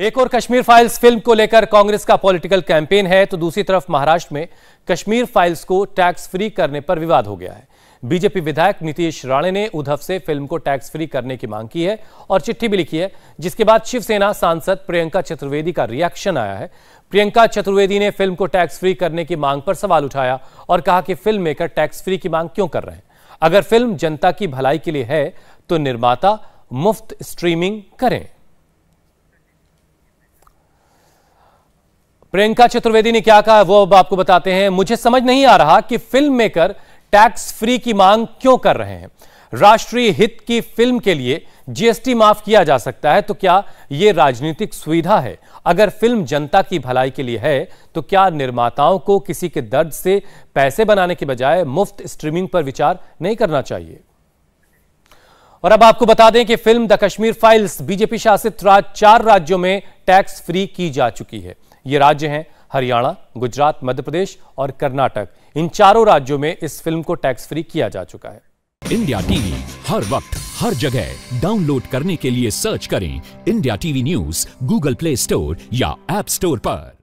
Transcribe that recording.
एक और Kashmir files film को लेकर कांग्रेस का पॉलिटिकल कैंपेन है तो दूसरी तरफ महाराष्ट्र में कश्मीर फाइल्स को टैक्स फ्री करने पर विवाद हो गया है बीजेपी विधायक नीतीश राणे ने उद्धव से फिल्म को टैक्स फ्री करने की मांग की है और चिट्ठी भी लिखी है जिसके बाद शिवसेना सांसद प्रियंका चतुर्वेदी का रिएक्शन आया है प्रियंका चतुर्वेदी ने फिल्म को टैक्स फ्री करने की मांग पर सवाल उठाया और कहा कि फिल्म मेकर टैक्स फ्री की मांग क्यों कर रहे हैं अगर फिल्म जनता की भलाई के लिए है तो निर्माता मुफ्त स्ट्रीमिंग करें प्रियंका चतुर्वेदी ने क्या कहा वो अब आपको बताते हैं मुझे समझ नहीं आ रहा कि फिल्म मेकर टैक्स फ्री की मांग क्यों कर रहे हैं राष्ट्रीय हित की फिल्म के लिए जीएसटी माफ किया जा सकता है तो क्या यह राजनीतिक सुविधा है अगर फिल्म जनता की भलाई के लिए है तो क्या निर्माताओं को किसी के दर्द से पैसे बनाने के बजाय मुफ्त स्ट्रीमिंग पर विचार नहीं करना चाहिए और अब आपको बता दें कि film the Kashmir Files BJP शासित राज चार राज्यों में टैक्स फ्री की जा चुकी है ये राज्य हैं हरियाणा गुजरात मध्य प्रदेश और कर्नाटक इन चारों राज्यों में इस फिल्म को टैक्स फ्री किया जा चुका है इंडिया टीवी हर वक्त हर जगह डाउनलोड करने के लिए सर्च करें India TV news Google Play Store या एप स्टोर पर